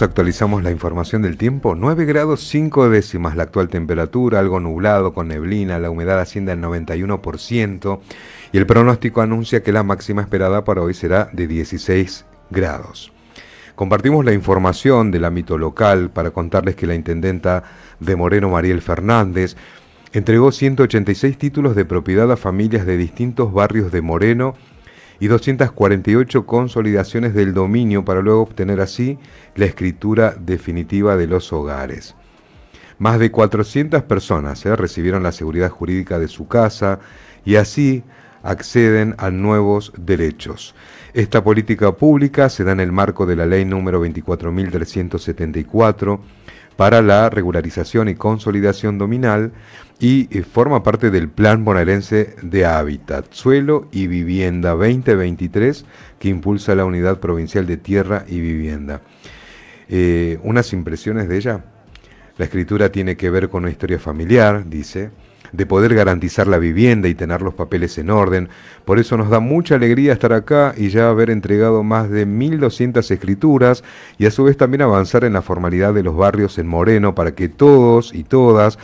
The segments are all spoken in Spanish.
actualizamos la información del tiempo. 9 grados 5 décimas la actual temperatura, algo nublado con neblina, la humedad asciende al 91% y el pronóstico anuncia que la máxima esperada para hoy será de 16 grados. Compartimos la información del ámbito local para contarles que la intendenta de Moreno Mariel Fernández entregó 186 títulos de propiedad a familias de distintos barrios de Moreno y 248 consolidaciones del dominio para luego obtener así la escritura definitiva de los hogares. Más de 400 personas ¿eh? recibieron la seguridad jurídica de su casa y así acceden a nuevos derechos. Esta política pública se da en el marco de la Ley número 24374 para la regularización y consolidación dominal y eh, forma parte del Plan Bonaerense de Hábitat, Suelo y Vivienda 2023 que impulsa la Unidad Provincial de Tierra y Vivienda. Eh, unas impresiones de ella. La escritura tiene que ver con una historia familiar, dice de poder garantizar la vivienda y tener los papeles en orden. Por eso nos da mucha alegría estar acá y ya haber entregado más de 1.200 escrituras y a su vez también avanzar en la formalidad de los barrios en Moreno para que todos y todas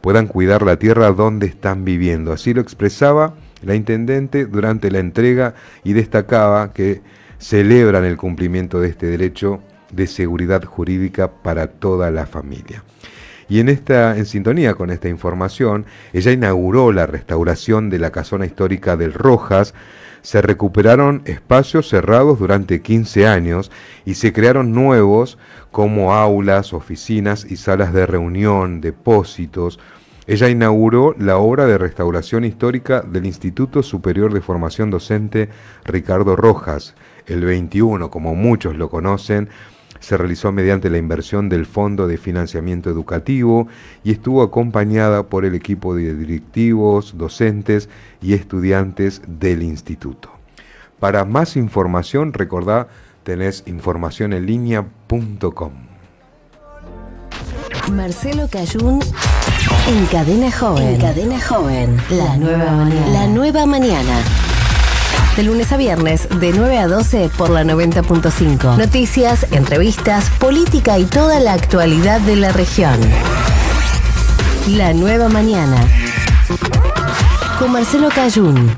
puedan cuidar la tierra donde están viviendo. Así lo expresaba la intendente durante la entrega y destacaba que celebran el cumplimiento de este derecho de seguridad jurídica para toda la familia. Y en, esta, en sintonía con esta información, ella inauguró la restauración de la casona histórica del Rojas, se recuperaron espacios cerrados durante 15 años y se crearon nuevos como aulas, oficinas y salas de reunión, depósitos. Ella inauguró la obra de restauración histórica del Instituto Superior de Formación Docente Ricardo Rojas, el 21, como muchos lo conocen, se realizó mediante la inversión del Fondo de Financiamiento Educativo y estuvo acompañada por el equipo de directivos, docentes y estudiantes del instituto. Para más información, recordá, tenés informacionenlinea.com. Marcelo Cayún en Cadena Joven. Cadena Joven. La nueva mañana de lunes a viernes de 9 a 12 por la 90.5. Noticias, entrevistas, política y toda la actualidad de la región. La nueva mañana. Con Marcelo Cayún.